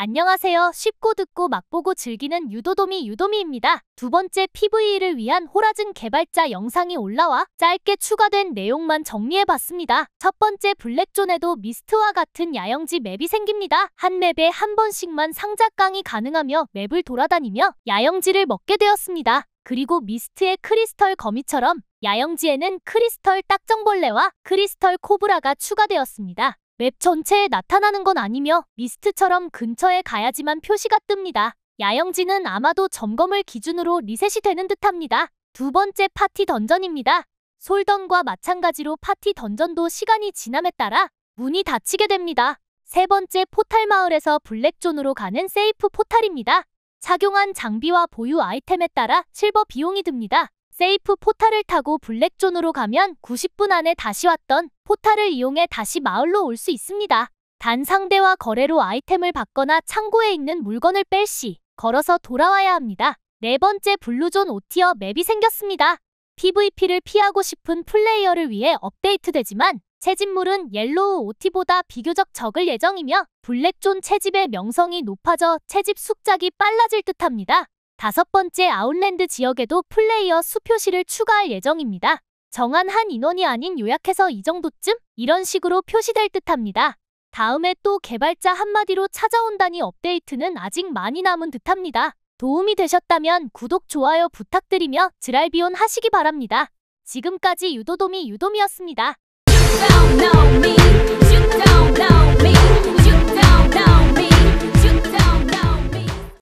안녕하세요. 쉽고 듣고 맛보고 즐기는 유도도미 유도미입니다. 두 번째 PVE를 위한 호라즌 개발자 영상이 올라와 짧게 추가된 내용만 정리해봤습니다. 첫 번째 블랙존에도 미스트와 같은 야영지 맵이 생깁니다. 한 맵에 한 번씩만 상자깡이 가능하며 맵을 돌아다니며 야영지를 먹게 되었습니다. 그리고 미스트의 크리스털 거미처럼 야영지에는 크리스털 딱정벌레와 크리스털 코브라가 추가되었습니다. 맵 전체에 나타나는 건 아니며 미스트처럼 근처에 가야지만 표시가 뜹니다. 야영지는 아마도 점검을 기준으로 리셋이 되는 듯합니다. 두 번째 파티 던전입니다. 솔던과 마찬가지로 파티 던전도 시간이 지남에 따라 문이 닫히게 됩니다. 세 번째 포탈 마을에서 블랙존으로 가는 세이프 포탈입니다. 착용한 장비와 보유 아이템에 따라 실버 비용이 듭니다. 세이프 포탈을 타고 블랙존으로 가면 90분 안에 다시 왔던 포탈을 이용해 다시 마을로 올 수 있습니다. 단 상대와 거래로 아이템을 받거나 창고에 있는 물건을 뺄 시 걸어서 돌아와야 합니다. 네 번째 블루존 오티어 맵이 생겼습니다. PVP를 피하고 싶은 플레이어를 위해 업데이트되지만 채집물은 옐로우 오티보다 비교적 적을 예정이며 블랙존 채집의 명성이 높아져 채집 숙작이 빨라질 듯합니다. 다섯 번째 아웃랜드 지역에도 플레이어 수표시를 추가할 예정입니다. 정한 한 인원이 아닌 요약해서 이 정도쯤? 이런 식으로 표시될 듯합니다. 다음에 또 개발자 한마디로 찾아온다니 업데이트는 아직 많이 남은 듯합니다. 도움이 되셨다면 구독, 좋아요 부탁드리며 드랄비온 하시기 바랍니다. 지금까지 유도도미유도미였습니다